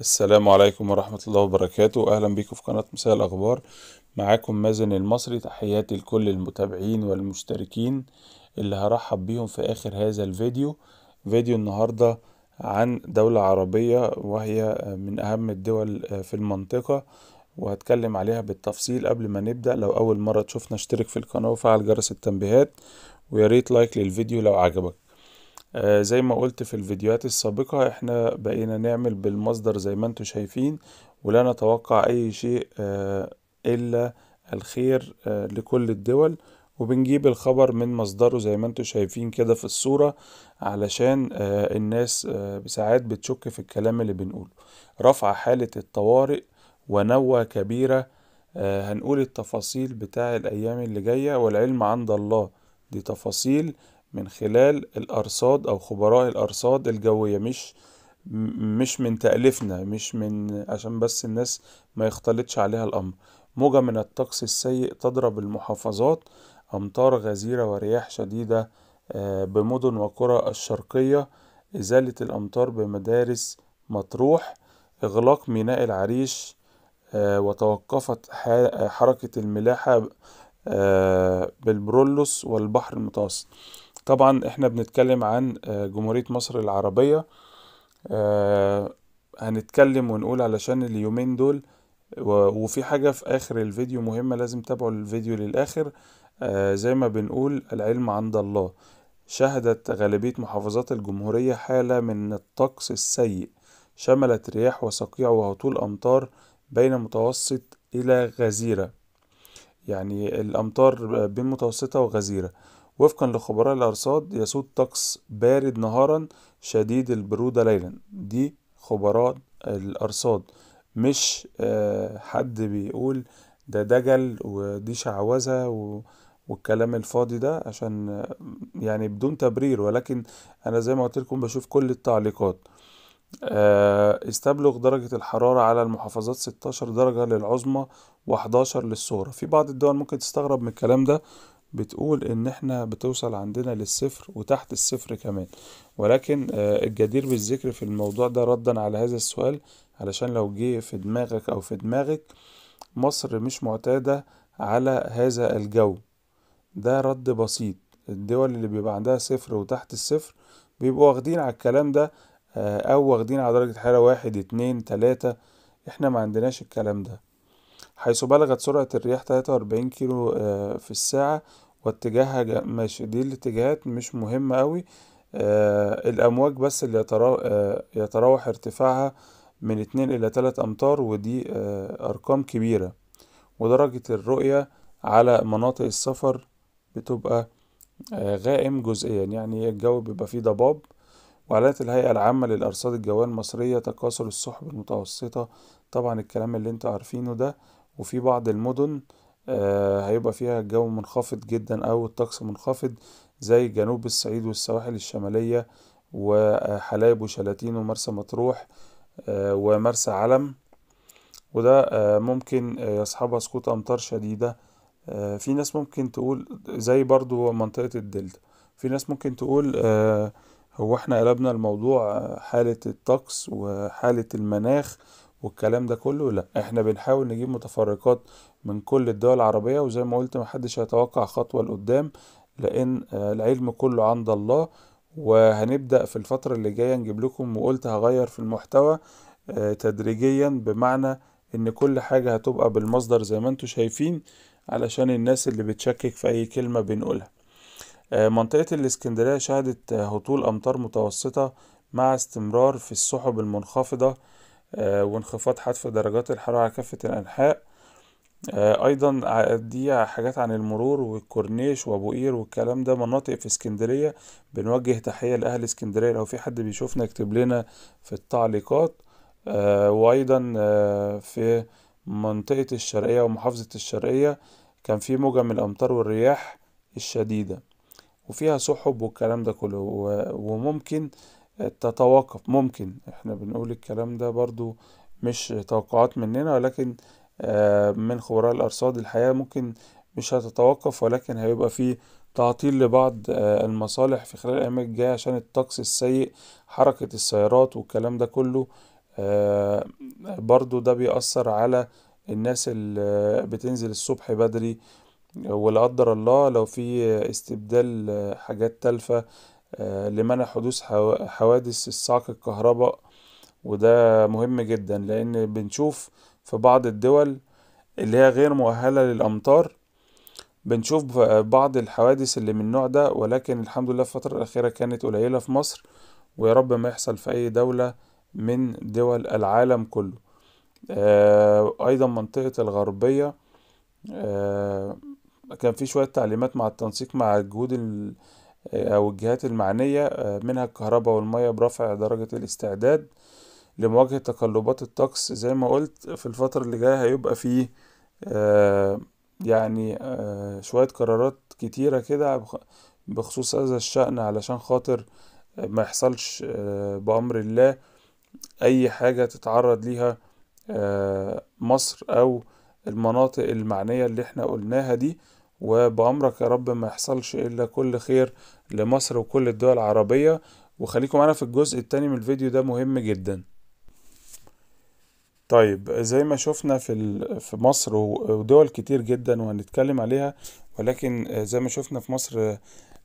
السلام عليكم ورحمة الله وبركاته أهلا بكم في قناة مساء الأخبار معاكم مازن المصري تحياتي لكل المتابعين والمشتركين اللي هرحب بيهم في آخر هذا الفيديو فيديو النهاردة عن دولة عربية وهي من أهم الدول في المنطقة وهتكلم عليها بالتفصيل قبل ما نبدأ لو أول مرة تشوفنا اشترك في القناة وفعل جرس التنبيهات وياريت لايك للفيديو لو عجبك آه، زي ما قلت في الفيديوهات السابقة احنا بقينا نعمل بالمصدر زي ما انتم شايفين ولا نتوقع اي شيء آه الا الخير آه لكل الدول وبنجيب الخبر من مصدره زي ما انتم شايفين كده في الصورة علشان آه، الناس آه، ساعات بتشك في الكلام اللي بنقوله رفع حالة الطوارئ ونوى كبيرة هنقول التفاصيل بتاع الأيام اللي جاية والعلم عند الله دي تفاصيل من خلال الأرصاد أو خبراء الأرصاد الجوية مش مش من تأليفنا مش من عشان بس الناس ما يختلطش عليها الأمر موجة من الطقس السيء تضرب المحافظات أمطار غزيرة ورياح شديدة آه، بمدن وقرى الشرقية إزالة الأمطار بمدارس مطروح إغلاق ميناء العريش آه، وتوقفت حركة الملاحة آه، بالبرولوس والبحر المتوسط طبعا احنا بنتكلم عن آه، جمهورية مصر العربية آه، هنتكلم ونقول علشان اليومين دول وفي حاجة في آخر الفيديو مهمة لازم تابعوا الفيديو للآخر آه، زي ما بنقول العلم عند الله شهدت غالبية محافظات الجمهورية حالة من الطقس السيء شملت رياح وصقيع وهطول أمطار بين متوسط إلى غزيرة يعني الأمطار بين متوسطة وغزيرة وفقا لخبراء الأرصاد يسود طقس بارد نهارا شديد البرودة ليلا دي خبراء الأرصاد مش آه، حد بيقول ده دجل ودي شعوذة و... والكلام الفاضي ده عشان يعني بدون تبرير ولكن انا زي ما قلت لكم بشوف كل التعليقات آه، استبلغ درجة الحرارة على المحافظات 16 درجة للعظمى و11 للصغرى في بعض الدول ممكن تستغرب من الكلام ده بتقول ان احنا بتوصل عندنا للصفر وتحت الصفر كمان ولكن آه، الجدير بالذكر في الموضوع ده ردا على هذا السؤال علشان لو جه في دماغك او في دماغك مصر مش معتادة على هذا الجو ده رد بسيط الدول اللي بيبقى عندها صفر وتحت الصفر بيبقوا واخدين على الكلام ده آه، او واخدين على درجة حرارة واحد اتنين تلاتة احنا ما عندناش الكلام ده حيث بلغت سرعة الرياح 43 كيلو آه، في الساعة واتجاهها ماشي دي الاتجاهات مش مهمة قوي آه الأمواج بس اللي يترو... آه يتراوح ارتفاعها من اتنين إلى تلات أمتار ودي آه أرقام كبيرة ودرجة الرؤية على مناطق السفر بتبقى آه غائم جزئيا يعني الجو بيبقى فيه ضباب وعلات الهيئة العامة للأرصاد الجوية المصرية تكاثر السحب المتوسطة طبعا الكلام اللي انتوا عارفينه ده وفي بعض المدن آه، هيبقى فيها الجو منخفض جدا أو الطقس منخفض زي جنوب الصعيد والسواحل الشمالية وحلايب وشلاتين ومرسى مطروح آه، ومرسى علم وده آه، ممكن يصحبها سقوط أمطار شديدة في ناس ممكن تقول زي برضو منطقة الدلتا في ناس ممكن تقول هو احنا قلبنا الموضوع حالة الطقس وحالة المناخ والكلام ده كله لا احنا بنحاول نجيب متفرقات من كل الدول العربية وزي ما قلت محدش هيتوقع خطوة لقدام لان آه، العلم كله عند الله وهنبدأ في الفترة اللي جاية نجيب لكم وقلت هغير في المحتوى آه، تدريجيا بمعنى ان كل حاجة هتبقى بالمصدر زي ما انتم شايفين علشان الناس اللي بتشكك في اي كلمة بنقولها آه، منطقة الاسكندرية شهدت هطول امطار متوسطة مع استمرار في السحب المنخفضة آه، وانخفاض حذف درجات الحرارة على كافة الأنحاء آه، أيضا دي حاجات عن المرور والكورنيش وأبو قير والكلام ده مناطق في اسكندرية بنوجه تحية لأهل اسكندرية لو في حد بيشوفنا يكتب لنا في التعليقات آه، وأيضا في منطقة الشرقية ومحافظة الشرقية كان في موجة من الأمطار والرياح الشديدة وفيها سحب والكلام ده كله وممكن تتوقف ممكن احنا بنقول الكلام ده برضو مش توقعات مننا ولكن آه، من خبراء الأرصاد الحقيقة ممكن مش هتتوقف ولكن هيبقى فيه تعطيل لبعض آه، المصالح في خلال الأيام الجاية عشان الطقس السيء حركة السيارات والكلام ده كله آه، برضو ده بيأثر على الناس اللي بتنزل الصبح بدري ولا قدر الله لو في استبدال حاجات تالفة آه، لمنع حدوث حوادث الصعق الكهرباء وده مهم جدا لان بنشوف في بعض الدول اللي هي غير مؤهلة للأمطار بنشوف بعض الحوادث اللي من النوع ده ولكن الحمد لله الفترة الأخيرة كانت قليلة في مصر ويا رب ما يحصل في أي دولة من دول العالم كله آه، أيضا منطقة الغربية آه، كان في شوية تعليمات مع التنسيق مع الجهود أو الجهات المعنية آه، منها الكهرباء والمية برفع درجة الاستعداد لمواجهة تقلبات الطقس زي ما قلت في الفترة اللي جاية هيبقى فيه آه، يعني آه، شوية قرارات كتيرة كده بخصوص هذا الشأن علشان خاطر ما يحصلش بأمر الله أي حاجة تتعرض ليها مصر أو المناطق المعنية اللي احنا قلناها دي وبأمرك يا رب ما يحصلش إلا كل خير لمصر وكل الدول العربية وخليكم معانا في الجزء التاني من الفيديو ده مهم جدا طيب زي ما شفنا في في مصر ودول كتير جدا وهنتكلم عليها ولكن زي ما شفنا في مصر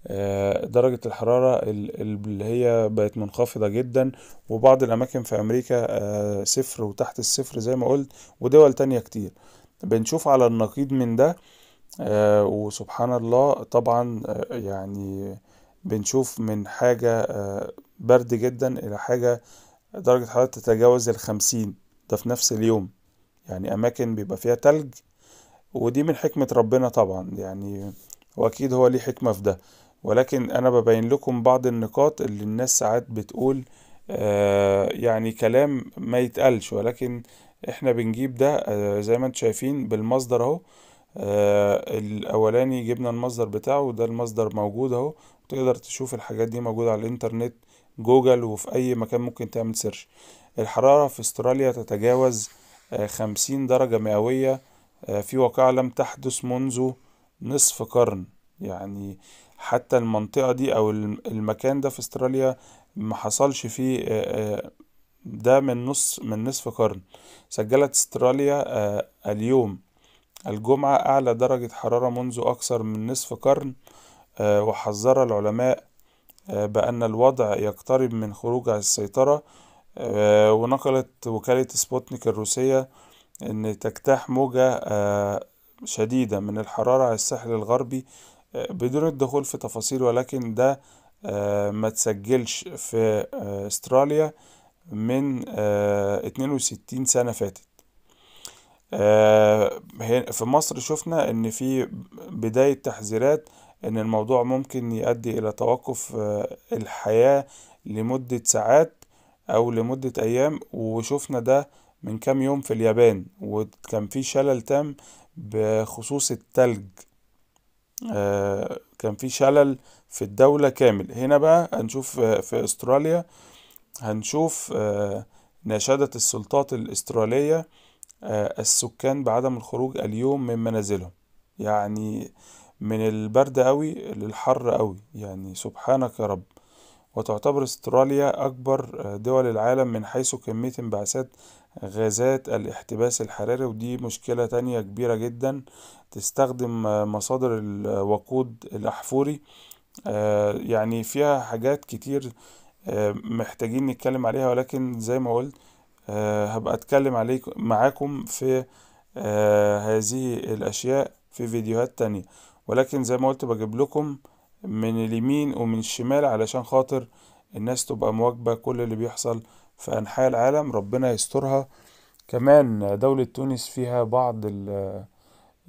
آه، درجة الحرارة اللي هي بقت منخفضة جدا وبعض الأماكن في أمريكا آه، صفر وتحت الصفر زي ما قلت ودول تانية كتير بنشوف على النقيض من ده آه، وسبحان الله طبعا يعني بنشوف من حاجة آه، برد جدا إلى حاجة درجة حرارة تتجاوز الخمسين ده في نفس اليوم يعني أماكن بيبقى فيها تلج ودي من حكمة ربنا طبعا يعني وأكيد هو ليه حكمة في ده ولكن أنا ببين لكم بعض النقاط اللي الناس ساعات بتقول آه، يعني كلام ما يتقالش ولكن احنا بنجيب ده آه، زي ما انتم شايفين بالمصدر اهو الاولاني جبنا المصدر بتاعه وده المصدر موجود اهو تقدر تشوف الحاجات دي موجودة على الانترنت جوجل وفي اي مكان ممكن تعمل سيرش الحرارة في استراليا تتجاوز آه، خمسين درجة مئوية آه، في واقعة لم تحدث منذ نصف قرن يعني حتى المنطقة دي أو المكان ده في استراليا ما حصلش فيه آه، ده من نص من نصف قرن سجلت استراليا اليوم الجمعة أعلى درجة حرارة منذ أكثر من نصف قرن آه، وحذر العلماء آه، بأن الوضع يقترب من خروج عن السيطرة آه، ونقلت وكالة سبوتنيك الروسية أن تجتاح موجة شديدة من الحرارة على الساحل الغربي بدون الدخول في تفاصيل ولكن ده ما تسجلش في استراليا من 62 سنة فاتت في مصر شفنا ان في بداية تحذيرات ان الموضوع ممكن يؤدي الى توقف آه، الحياة لمدة ساعات او لمدة ايام وشوفنا ده من كام يوم في اليابان وكان في شلل تام بخصوص التلج آه، كان في شلل في الدولة كامل هنا بقى هنشوف آه، في استراليا هنشوف ناشدت السلطات الاسترالية السكان بعدم الخروج اليوم من منازلهم يعني من البرد قوي للحر قوي يعني سبحانك يا رب وتعتبر استراليا أكبر آه، دول العالم من حيث كمية انبعاثات غازات الاحتباس الحراري ودي مشكلة تانية كبيرة جدا تستخدم آه، مصادر الوقود الأحفوري آه، يعني فيها حاجات كتير محتاجين نتكلم عليها ولكن زي ما قلت هبقى أتكلم عليكم معاكم في هذه الأشياء في فيديوهات تانية ولكن زي ما قلت بجيب لكم من اليمين ومن الشمال علشان خاطر الناس تبقى مواكبة كل اللي بيحصل في أنحاء العالم ربنا يسترها كمان دولة تونس فيها بعض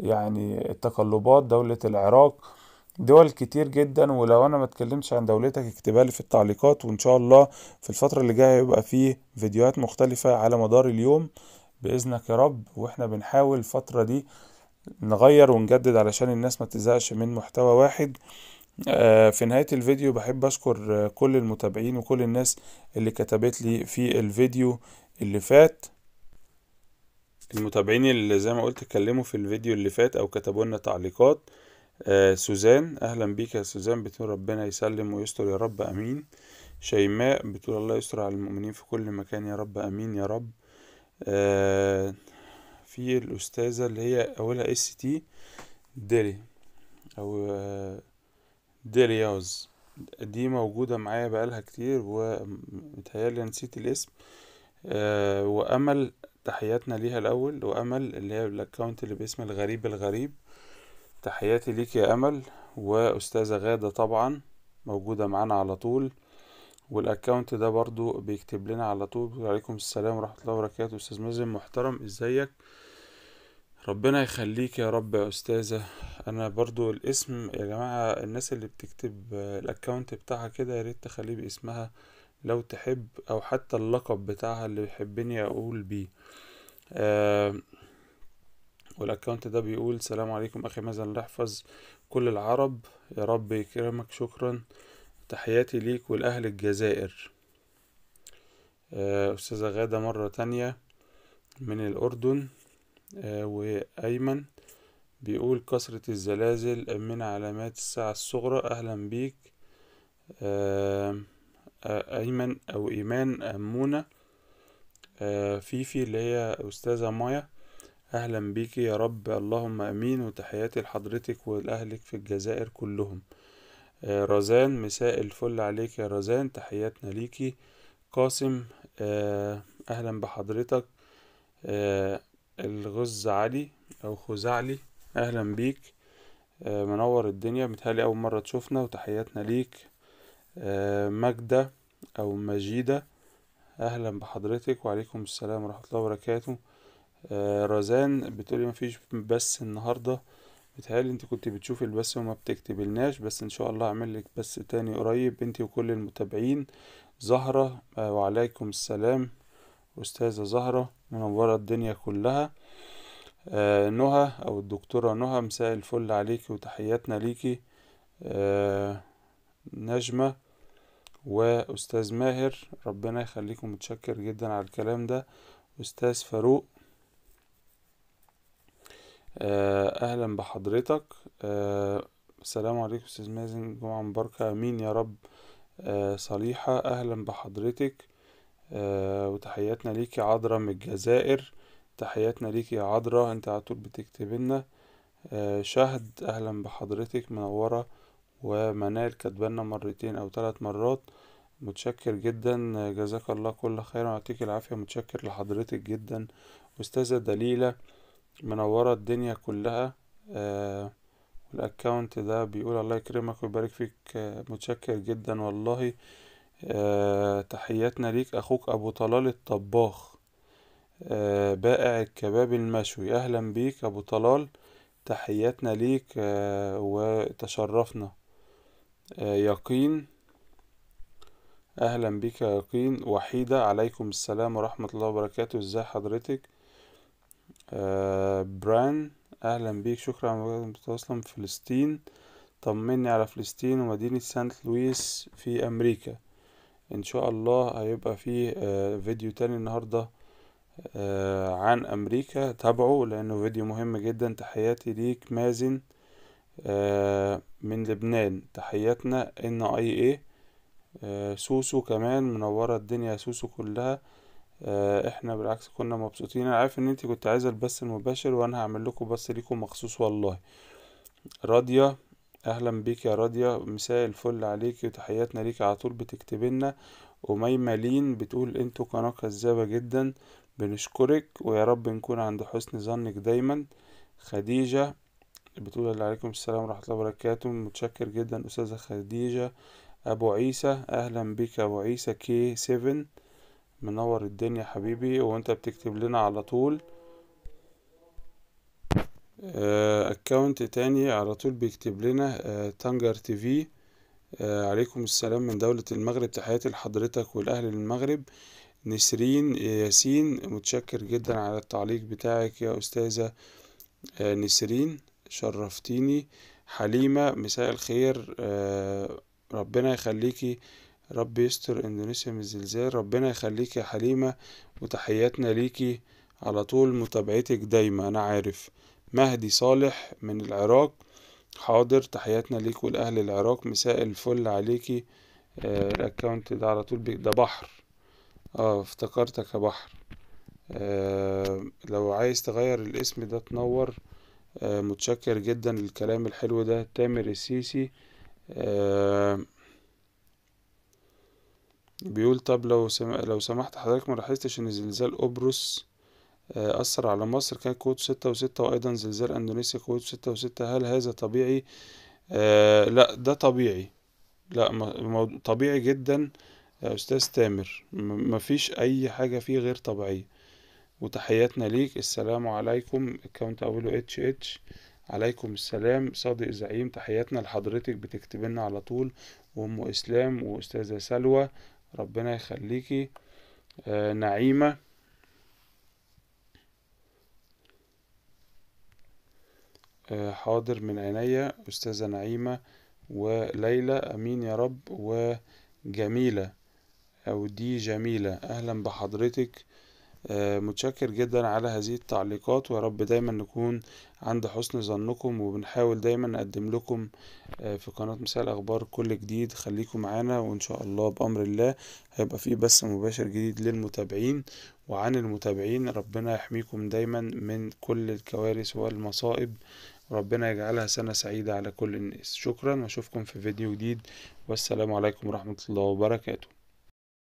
يعني التقلبات دولة العراق دول كتير جدا ولو انا ما اتكلمتش عن دولتك اكتبها لي في التعليقات وان شاء الله في الفترة اللي جاية هيبقى فيه فيديوهات مختلفة على مدار اليوم بإذنك يا رب واحنا بنحاول الفترة دي نغير ونجدد علشان الناس ما تزهقش من محتوى واحد آه، في نهاية الفيديو بحب أشكر كل المتابعين وكل الناس اللي كتبت لي في الفيديو اللي فات المتابعين اللي زي ما قلت اتكلموا في الفيديو اللي فات أو كتبوا لنا تعليقات آه سوزان أهلا بيك يا سوزان بتقول ربنا يسلم ويستر يا رب أمين شيماء بتقول الله يستر على المؤمنين في كل مكان يا رب أمين يا رب آه في الأستاذة اللي هي أولها اس تي ديلي أو ديلياز آه، دي موجودة معايا بقالها كتير ومتهيألي نسيت الاسم آه، وأمل تحياتنا ليها الأول وأمل اللي هي الأكونت اللي باسم الغريب الغريب تحياتي ليك يا أمل وأستاذة غادة طبعا موجودة معانا على طول والاكونت ده برضو بيكتب لنا على طول بيقول عليكم السلام ورحمه الله وبركاته استاذ مازن محترم ازيك ربنا يخليك يا رب يا استاذه انا برضو الاسم يا جماعه الناس اللي بتكتب آه، الاكونت بتاعها كده يا ريت تخليه باسمها لو تحب او حتى اللقب بتاعها اللي يحبني اقول بيه آه والاكونت ده بيقول سلام عليكم اخي مازن احفظ كل العرب يا رب يكرمك شكرا آه تحياتي ليك ولأهل الجزائر آه، أستاذة غادة مرة تانية من الأردن آه، وأيمن بيقول كثرة الزلازل من علامات الساعة الصغرى أهلا بيك آه، أيمن أو إيمان أمونة فيفي اللي هي أستاذة مايا أهلا بيك يا رب اللهم أمين وتحياتي لحضرتك ولأهلك في الجزائر كلهم آه، رزان مساء الفل عليك يا رزان تحياتنا ليكي قاسم آه، أهلا بحضرتك آه، الغز علي أو خزعلي أهلا بيك منور الدنيا متهالي أول مرة تشوفنا وتحياتنا ليك ماجدة أو مجيدة أهلا بحضرتك وعليكم السلام ورحمة الله وبركاته رزان بتقولي مفيش بس النهاردة بتهيألي انت كنت بتشوف البث وما بتكتبلناش بس ان شاء الله اعمل لك بث تاني قريب انت وكل المتابعين زهرة آه، وعليكم السلام أستاذة زهرة منورة الدنيا كلها آه نهى أو الدكتورة نهى مساء الفل عليكي وتحياتنا ليكي آه نجمة وأستاذ ماهر ربنا يخليكم متشكر جدا على الكلام ده أستاذ فاروق آه، اهلا بحضرتك آه، السلام عليكم استاذ مازن جمعة مباركة امين يا رب آه، صليحة اهلا بحضرتك وتحياتنا ليكي عذرا من الجزائر تحياتنا ليكي يا عذرا انت على طول بتكتب لنا شهد اهلا بحضرتك منورة ومنال كاتبالنا مرتين او ثلاث مرات متشكر جدا جزاك الله كل خير ويعطيك العافية متشكر لحضرتك جدا أستاذة دليلة منورة الدنيا كلها آه الاكونت ده بيقول الله يكرمك ويبارك فيك آه متشكر جدا والله آه تحياتنا ليك اخوك ابو طلال الطباخ آه بائع الكباب المشوي اهلا بيك ابو طلال تحياتنا ليك آه وتشرفنا آه يقين اهلا بك يا يقين وحيدة عليكم السلام ورحمة الله وبركاته ازاي حضرتك آه، بران اهلا بيك شكرا على مجهودك المتواصلة من فلسطين طمني على فلسطين ومدينة سانت لويس في امريكا ان شاء الله هيبقى فيه آه، فيديو تاني النهاردة آه، عن امريكا تابعه لانه فيديو مهم جدا تحياتي ليك مازن من لبنان تحياتنا ان اي ايه سوسو كمان منورة الدنيا سوسو كلها آه، احنا بالعكس كنا مبسوطين انا عارف ان انت كنت عايزه البث المباشر وانا هعمل لكم بث ليكم مخصوص والله راضيه اهلا بيك يا راضيه مساء الفل عليك وتحياتنا ليك على طول بتكتب لنا وميمه لين بتقول انتوا قناه كذابه جدا بنشكرك ويا رب نكون عند حسن ظنك دايما خديجه بتقول عليكم السلام ورحمه الله وبركاته متشكر جدا استاذه خديجه ابو عيسى اهلا بك ابو عيسى كي 7 منور الدنيا حبيبي وانت بتكتب لنا على طول اكونت آه، تاني على طول بيكتب لنا تانجر تي في عليكم السلام من دولة المغرب تحياتي لحضرتك والأهل المغرب نسرين آه، ياسين متشكر جدا على التعليق بتاعك يا أستاذة آه، نسرين شرفتيني حليمة مساء الخير ربنا يخليكي رب يستر اندونيسيا من الزلزال ربنا يخليك يا حليمة وتحياتنا ليكي على طول متابعتك دايما انا عارف مهدي صالح من العراق حاضر تحياتنا ليك والاهل العراق مساء الفل عليكي آه، الاكونت ده على طول ده بحر اه افتكرتك يا بحر آه لو عايز تغير الاسم ده تنور آه متشكر جدا الكلام الحلو ده تامر السيسي آه بيقول طب لو سم... لو سمحت حضرتك ما لاحظتش ان زلزال قبرص آه، أثر على مصر كان قوته ستة وستة وأيضا زلزال أندونيسيا قوته ستة وستة هل هذا طبيعي؟ آه لا ده طبيعي لا مو... طبيعي جدا يا آه، أستاذ تامر مفيش أي حاجة فيه غير طبيعية وتحياتنا ليك السلام عليكم الكاونت أوله اتش اتش عليكم السلام صادق زعيم تحياتنا لحضرتك بتكتب لنا على طول وام اسلام واستاذه سلوى ربنا يخليكي آه، نعيمة آه، حاضر من عينيا أستاذة نعيمة وليلى أمين يا رب وجميلة أو دي جميلة أهلا بحضرتك آه، متشكر جدا على هذه التعليقات ويا رب دايما نكون عند حسن ظنكم وبنحاول دايما نقدم لكم آه، في قناة مساء الأخبار كل جديد خليكم معانا وإن شاء الله بأمر الله هيبقى فيه بث مباشر جديد للمتابعين وعن المتابعين ربنا يحميكم دايما من كل الكوارث والمصائب ربنا يجعلها سنة سعيدة على كل الناس شكرا واشوفكم في فيديو جديد والسلام عليكم ورحمة الله وبركاته